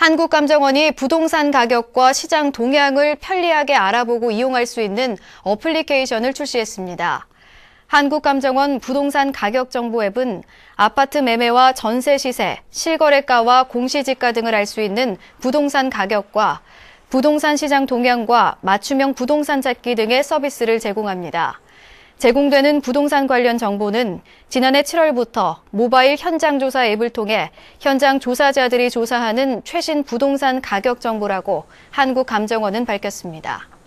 한국감정원이 부동산 가격과 시장 동향을 편리하게 알아보고 이용할 수 있는 어플리케이션을 출시했습니다. 한국감정원 부동산 가격 정보 앱은 아파트 매매와 전세 시세, 실거래가와 공시지가 등을 알 수 있는 부동산 가격과 부동산 시장 동향과 맞춤형 부동산 찾기 등의 서비스를 제공합니다. 제공되는 부동산 관련 정보는 지난해 7월부터 모바일 현장 조사 앱을 통해 현장 조사자들이 조사하는 최신 부동산 가격 정보라고 한국감정원은 밝혔습니다.